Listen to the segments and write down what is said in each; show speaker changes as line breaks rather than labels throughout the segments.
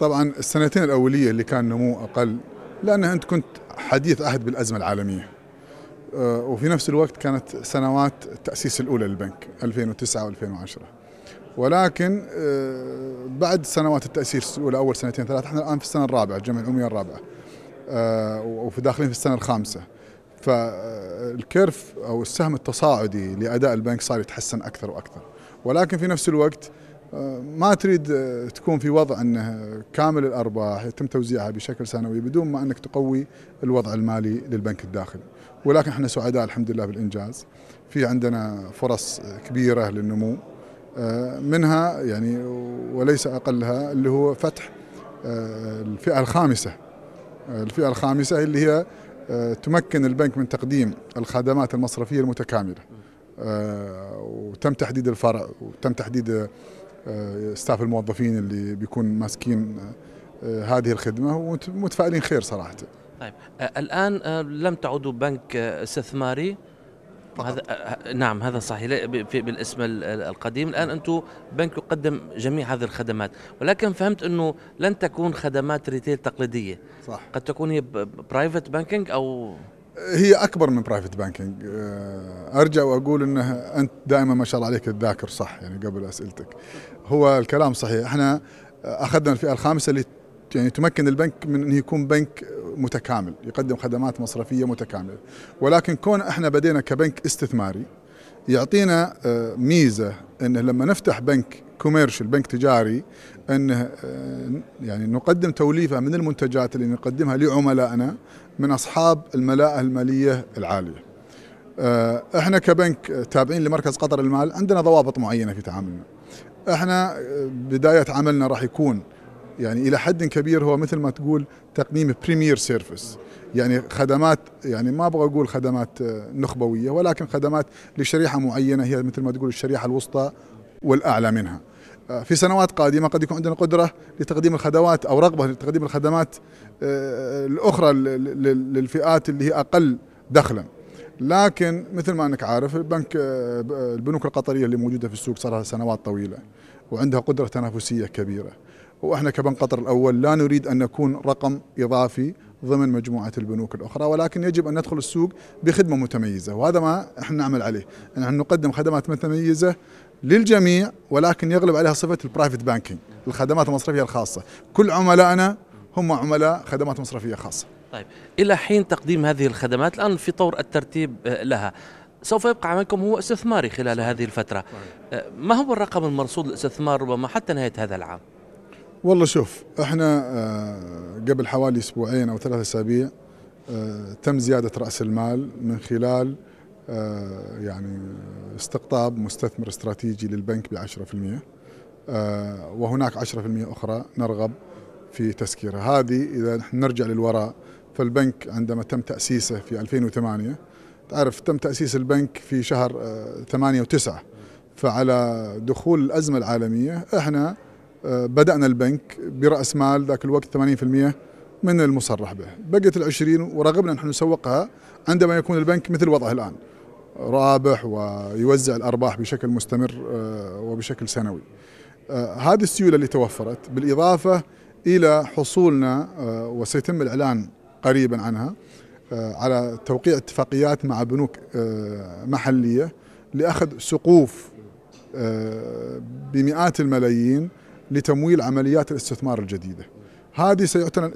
طبعا السنتين الأولية اللي كان نمو أقل لأنه أنت كنت حديث عهد بالأزمة العالمية آه، وفي نفس الوقت كانت سنوات التأسيس الأولى للبنك 2009 و2010 ولكن آه، بعد سنوات التأسيس الأولى أول سنتين ثلاثة احنا الآن في السنة الرابعة الجمعية العمومية الرابعة آه، وفي داخلين في السنة الخامسة فالكيرف أو السهم التصاعدي لأداء البنك صار يتحسن أكثر وأكثر ولكن في نفس الوقت ما تريد تكون في وضع انه كامل الارباح يتم توزيعها بشكل سنوي بدون ما انك تقوي الوضع المالي للبنك الداخلي، ولكن احنا سعداء الحمد لله بالانجاز. في عندنا فرص كبيره للنمو آه، منها يعني وليس اقلها اللي هو فتح آه، الفئه الخامسه. آه، الفئه الخامسه اللي هي تمكن البنك من تقديم الخدمات المصرفيه المتكامله. وتم تحديد الفرع وتم تحديد ستاف آه، الموظفين اللي بيكون ماسكين آه، هذه الخدمه ومتفائلين خير صراحه.
طيب آه، الان لم تعودوا بنك استثماري هذا نعم هذا صحيح بالاسم القديم الان انتم بنك يقدم جميع هذه الخدمات ولكن فهمت انه لن تكون خدمات ريتيل تقليديه صح قد تكون هي برايفت بانكينج او
هي اكبر من برايفت آه، بانكينج ارجع واقول انه انت دائما ما شاء الله عليك تذاكر صح يعني قبل اسئلتك هو الكلام صحيح احنا اخذنا الفئه الخامسه اللي يعني تمكن البنك من انه يكون بنك متكامل يقدم خدمات مصرفيه متكامله ولكن كون احنا بدينا كبنك استثماري يعطينا آه، ميزه انه لما نفتح بنك كوميرشال بنك تجاري انه آه، يعني نقدم توليفه من المنتجات اللي نقدمها لعملائنا من أصحاب الملاءة المالية العالية آه، احنا كبنك تابعين لمركز قطر المال عندنا ضوابط معينه في تعاملنا احنا آه، بدايه عملنا راح يكون يعني الى حد كبير هو مثل ما تقول تقديم بريمير سيرفيس يعني خدمات يعني ما ابغى اقول خدمات آه، نخبويه ولكن خدمات لشريحه معينه هي مثل ما تقول الشريحه الوسطى والاعلى منها في سنوات قادمة قد يكون عندنا قدرة لتقديم الخدمات أو رغبة لتقديم الخدمات آه، الأخرى للفئات اللي هي أقل دخلا لكن مثل ما أنك عارف البنك آه، آه، البنوك القطرية اللي موجودة في السوق صار لها سنوات طويلة وعندها قدرة تنافسية كبيرة وإحنا كبنك قطر الأول لا نريد أن نكون رقم إضافي ضمن مجموعه البنوك الاخرى ولكن يجب ان ندخل السوق بخدمه متميزه وهذا ما احنا نعمل عليه نحن نقدم خدمات متميزه للجميع ولكن يغلب عليها صفه البرايفت بانكينج الخدمات المصرفيه الخاصه كل عملائنا هم عملاء خدمات مصرفيه خاصه
طيب الى حين تقديم هذه الخدمات الان في طور الترتيب آه، لها سوف يبقى عملكم هو استثماري خلال هذه الفتره آه، ما هو الرقم المرصود للاستثمار ربما حتى نهايه هذا العام
والله شوف احنا آه، قبل حوالي اسبوعين او ثلاثة اسابيع آه، تم زياده راس المال من خلال آه، يعني استقطاب مستثمر استراتيجي للبنك ب 10% وهناك 10% اخرى نرغب في تسكيرها هذه اذا نحن نرجع للوراء فالبنك عندما تم تاسيسه في 2008 تعرف تم تاسيس البنك في شهر 8 و9 فعلى دخول الازمه العالميه احنا بدأنا البنك برأس مال ذاك الوقت 80% من المصرح به بقيت العشرين ورغبنا نحن نسوقها عندما يكون البنك مثل وضعه الآن رابح ويوزع الأرباح بشكل مستمر آه، وبشكل سنوي آه، هذه السيولة اللي توفرت بالإضافة إلى حصولنا آه، وسيتم الإعلان قريبا عنها على توقيع اتفاقيات مع بنوك محلية لأخذ سقوف بمئات الملايين لتمويل عمليات الاستثمار الجديده. هذه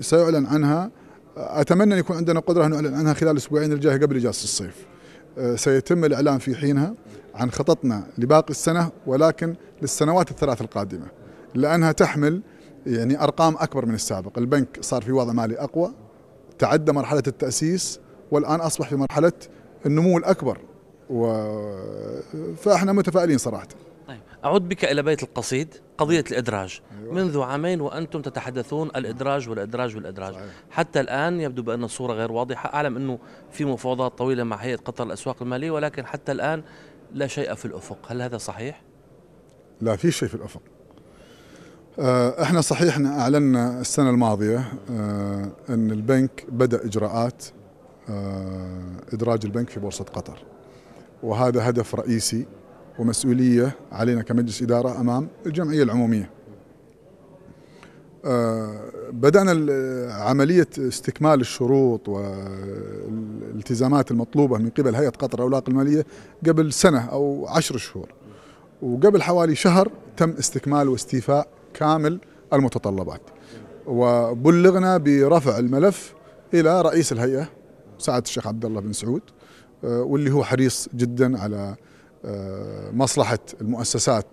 سيعلن عنها اتمنى ان يكون عندنا قدره نعلن عنها خلال الاسبوعين الجايه قبل اجازه الصيف. أه، سيتم الاعلان في حينها عن خططنا لباقي السنه ولكن للسنوات الثلاث القادمه لانها تحمل يعني ارقام اكبر من السابق، البنك صار في وضع مالي اقوى تعدى مرحله التاسيس والان اصبح في مرحله النمو الاكبر و... فاحنا متفائلين صراحه
أعود بك إلى بيت القصيد قضية الإدراج أيوة. منذ عامين وأنتم تتحدثون الإدراج والإدراج والإدراج حتى الآن يبدو بأن الصورة غير واضحة أعلم أنه في مفاوضات طويلة مع هيئة قطر الأسواق المالية ولكن حتى الآن لا شيء في الأفق هل هذا صحيح؟
لا في شيء في الأفق آه، احنا صحيح اعلنا السنه الماضيه آه، ان البنك بدا اجراءات آه، ادراج البنك في بورصه قطر وهذا هدف رئيسي ومسؤولية علينا كمجلس إدارة أمام الجمعية العمومية آه، بدأنا عملية استكمال الشروط والالتزامات المطلوبة من قبل هيئة قطر الأوراق المالية قبل سنة أو عشر شهور وقبل حوالي شهر تم استكمال واستيفاء كامل المتطلبات وبلغنا برفع الملف إلى رئيس الهيئة سعادة الشيخ عبد الله بن سعود آه، واللي هو حريص جدا على آه، مصلحه المؤسسات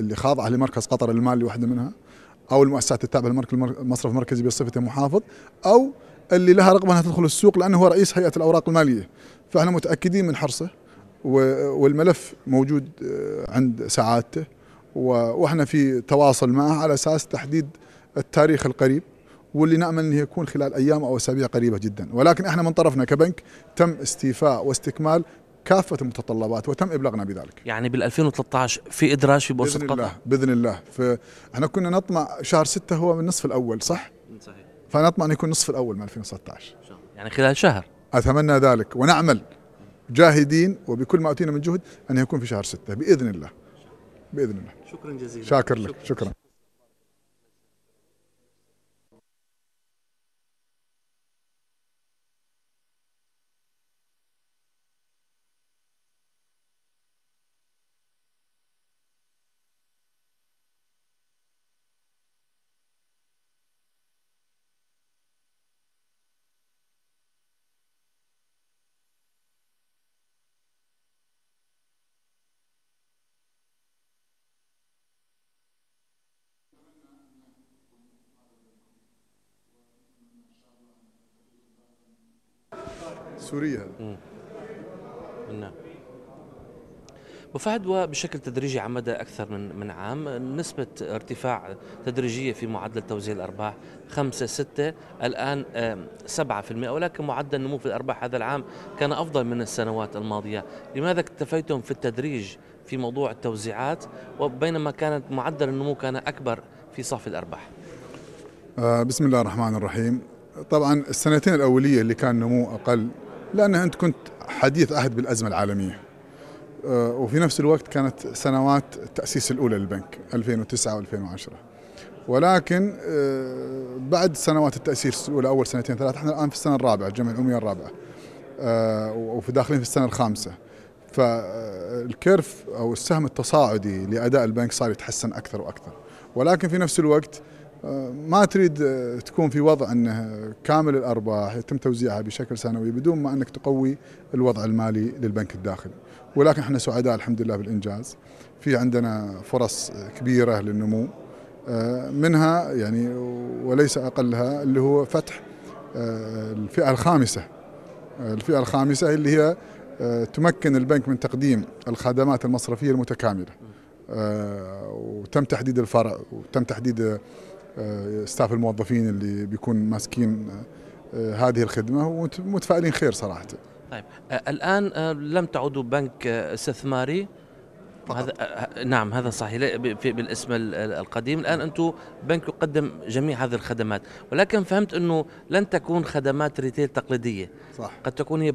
اللي خاضعه لمركز قطر المالي واحده منها او المؤسسات التابعه للمصرف المركزي بصفته محافظ او اللي لها رغبه انها تدخل السوق لانه هو رئيس هيئه الاوراق الماليه فاحنا متاكدين من حرصه والملف موجود آه، عند سعادته واحنا في تواصل معه على اساس تحديد التاريخ القريب واللي نامل انه يكون خلال ايام او اسابيع قريبه جدا ولكن احنا من طرفنا كبنك تم استيفاء واستكمال كافه المتطلبات وتم ابلاغنا بذلك.
يعني بال 2013
في ادراج في بورصه قطر؟ باذن الله باذن الله فاحنا كنا نطمع شهر 6 هو من النصف الاول صح؟ صحيح فنطمع ان يكون النصف الاول من 2016 يعني خلال شهر اتمنى ذلك ونعمل جاهدين وبكل ما اوتينا من جهد ان يكون في شهر 6 باذن الله باذن الله
شكرا جزيلا شاكر لك شكرا, شكرا. سوريا نعم وفهد وبشكل تدريجي على مدى أكثر من من عام نسبة ارتفاع تدريجية في معدل توزيع الأرباح 5 6 الآن 7% ولكن معدل نمو في الأرباح هذا العام كان أفضل من السنوات الماضية لماذا اكتفيتم في التدريج في موضوع التوزيعات وبينما كانت معدل النمو كان أكبر في صافي الأرباح
آه، بسم الله الرحمن الرحيم طبعا السنتين الأولية اللي كان نمو أقل لأنه أنت كنت حديث عهد بالأزمة العالمية آه، وفي نفس الوقت كانت سنوات التأسيس الأولى للبنك 2009 و2010 ولكن آه، بعد سنوات التأسيس الأولى أول سنتين ثلاثة احنا الآن في السنة الرابعة الجمعية العمومية الرابعة آه، وفي داخلين في السنة الخامسة فالكيرف أو السهم التصاعدي لأداء البنك صار يتحسن أكثر وأكثر ولكن في نفس الوقت ما تريد تكون في وضع انه كامل الارباح يتم توزيعها بشكل سنوي بدون ما انك تقوي الوضع المالي للبنك الداخلي، ولكن احنا سعداء الحمد لله بالانجاز. في عندنا فرص كبيره للنمو آه، منها يعني وليس اقلها اللي هو فتح آه، الفئه الخامسه. آه، الفئه الخامسه اللي هي تمكن البنك من تقديم الخدمات المصرفيه المتكامله. وتم تحديد الفرع وتم تحديد ستاف آه، الموظفين اللي بيكون ماسكين آه، هذه الخدمه ومتفائلين خير صراحه.
طيب آه، الان لم تعودوا بنك استثماري هذا نعم هذا صحيح بالاسم القديم الان انتم بنك يقدم جميع هذه الخدمات ولكن فهمت انه لن تكون خدمات ريتيل تقليديه صح قد تكون هي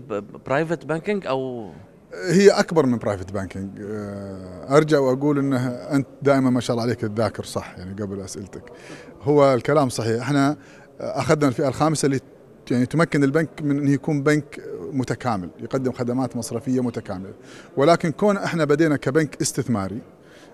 برايفت بانكينج او
هي اكبر من برايفت آه، بانكينج ارجع واقول انه انت دائما ما شاء الله عليك تذاكر صح يعني قبل اسئلتك هو الكلام صحيح احنا اخذنا الفئه الخامسه اللي يعني تمكن البنك من انه يكون بنك متكامل يقدم خدمات مصرفيه متكامله ولكن كون احنا بدينا كبنك استثماري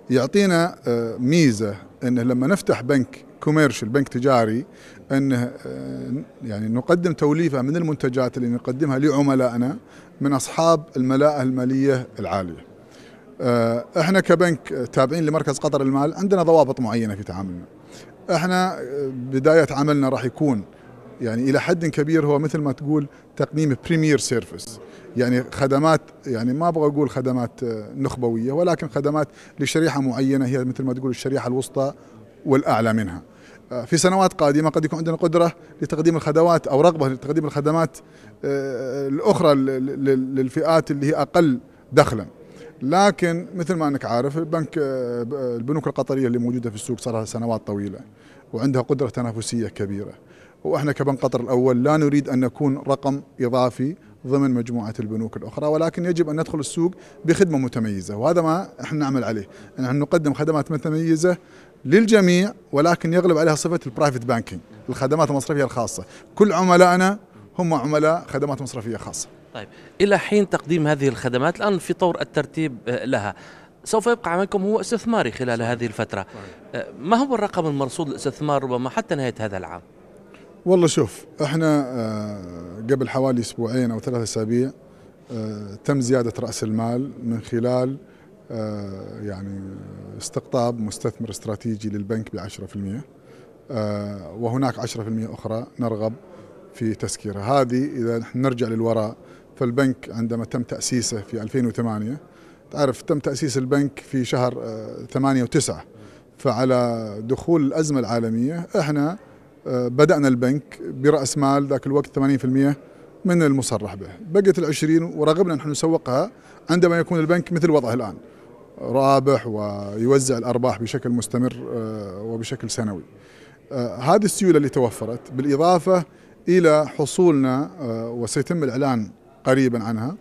يعطينا آه، ميزه انه لما نفتح بنك كوميرشال بنك تجاري انه آه، يعني نقدم توليفه من المنتجات اللي نقدمها لعملائنا من اصحاب الملاءه الماليه العاليه. آه، احنا كبنك تابعين لمركز قطر المال عندنا ضوابط معينه في تعاملنا. احنا بدايه عملنا راح يكون يعني الى حد كبير هو مثل ما تقول تقديم بريمير سيرفيس يعني خدمات يعني ما ابغى اقول خدمات آه، نخبويه ولكن خدمات لشريحه معينه هي مثل ما تقول الشريحه الوسطى والاعلى منها. آه، في سنوات قادمه قد يكون عندنا قدره لتقديم الخدمات او رغبه لتقديم الخدمات آه، الاخرى للفئات اللي هي اقل دخلا. لكن مثل ما انك عارف البنك البنوك القطريه اللي موجوده في السوق صار لها سنوات طويله وعندها قدره تنافسيه كبيره. واحنا كبنك قطر الاول لا نريد ان نكون رقم اضافي ضمن مجموعه البنوك الاخرى ولكن يجب ان ندخل السوق بخدمه متميزه وهذا ما احنا نعمل عليه ان نقدم خدمات متميزه للجميع ولكن يغلب عليها صفه البرايفت بانكينج الخدمات المصرفيه الخاصه كل عملائنا هم عملاء خدمات مصرفيه
خاصه طيب الى حين تقديم هذه الخدمات الان في طور الترتيب آه، لها سوف يبقى عملكم هو استثماري خلال هذه الفتره آه، ما هو الرقم المرصود للاستثمار ربما حتى نهايه هذا العام
والله شوف احنا آه، قبل حوالي اسبوعين او ثلاثة اسابيع آه، تم زيادة رأس المال من خلال آه، يعني استقطاب مستثمر استراتيجي للبنك ب 10% وهناك 10% أخرى نرغب في تسكيرها هذه إذا نحن نرجع للوراء فالبنك عندما تم تأسيسه في 2008 تعرف تم تأسيس البنك في شهر 8 و9 فعلى دخول الأزمة العالمية احنا آه، بدأنا البنك برأس مال ذاك الوقت 80% من المصرح به بقيت العشرين ورغبنا نحن نسوقها عندما يكون البنك مثل وضعه الآن رابح ويوزع الأرباح بشكل مستمر آه، وبشكل سنوي آه، هذه السيولة اللي توفرت بالإضافة إلى حصولنا وسيتم الإعلان قريبا عنها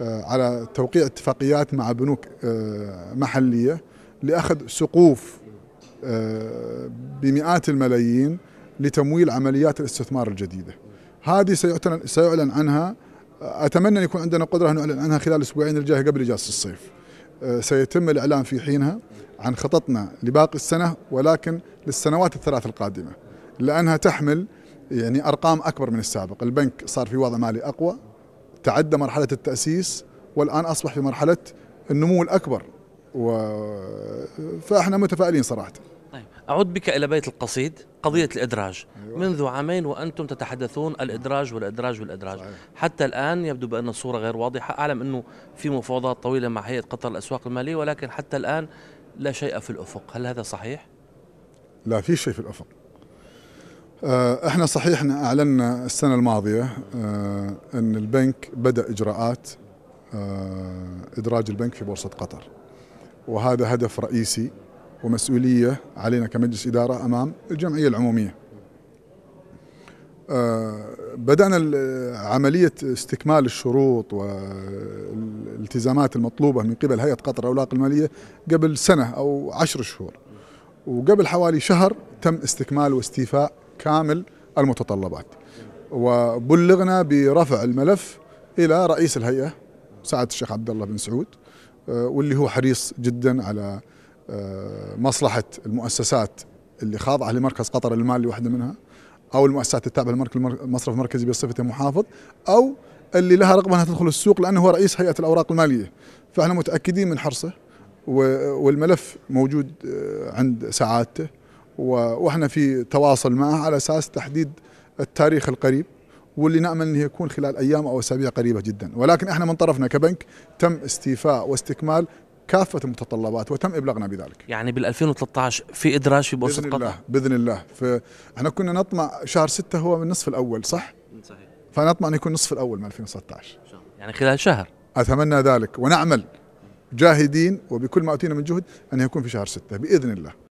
على توقيع اتفاقيات مع بنوك محلية لأخذ سقوف بمئات الملايين لتمويل عمليات الاستثمار الجديده. هذه سيعلن سيعلن عنها اتمنى ان يكون عندنا قدره نعلن عنها خلال الاسبوعين الجايه قبل اجازه الصيف. أه، سيتم الاعلان في حينها عن خططنا لباقي السنه ولكن للسنوات الثلاث القادمه لانها تحمل يعني ارقام اكبر من السابق، البنك صار في وضع مالي اقوى تعدى مرحله التاسيس والان اصبح في مرحله النمو الاكبر و... فاحنا متفائلين صراحه
أعود بك إلى بيت القصيد قضية الإدراج أيوة. منذ عامين وأنتم تتحدثون الإدراج والإدراج والإدراج صحيح. حتى الآن يبدو بأن الصورة غير واضحة أعلم أنه في مفاوضات طويلة مع هيئة قطر الأسواق المالية ولكن حتى الآن لا شيء في الأفق هل هذا صحيح؟
لا في شيء في الأفق آه، احنا صحيح اعلنا السنه الماضيه آه، ان البنك بدا اجراءات آه، ادراج البنك في بورصه قطر وهذا هدف رئيسي ومسؤولية علينا كمجلس إدارة أمام الجمعية العمومية آه، بدأنا عملية استكمال الشروط والالتزامات المطلوبة من قبل هيئة قطر أولاق المالية قبل سنة أو عشر شهور وقبل حوالي شهر تم استكمال واستيفاء كامل المتطلبات وبلغنا برفع الملف إلى رئيس الهيئة سعادة الشيخ عبد الله بن سعود آه، واللي هو حريص جدا على آه، مصلحه المؤسسات اللي خاضعه لمركز قطر المالي واحده منها او المؤسسات التابعه للمصرف المركزي بصفته محافظ او اللي لها رغبه انها تدخل السوق لانه هو رئيس هيئه الاوراق الماليه فاحنا متاكدين من حرصه والملف موجود آه، عند سعادته واحنا في تواصل معه على اساس تحديد التاريخ القريب واللي نامل انه يكون خلال ايام او اسابيع قريبه جدا ولكن احنا من طرفنا كبنك تم استيفاء واستكمال كافه المتطلبات وتم ابلاغنا
بذلك يعني بال 2013 في ادراج في بورصه قطر باذن الله باذن الله فاحنا كنا نطمع شهر
6 هو من النصف الاول صح؟ صحيح فنطمع ان يكون النصف الاول من 2016
يعني خلال شهر
اتمنى ذلك ونعمل جاهدين وبكل ما اوتينا من جهد ان يكون في شهر 6 باذن الله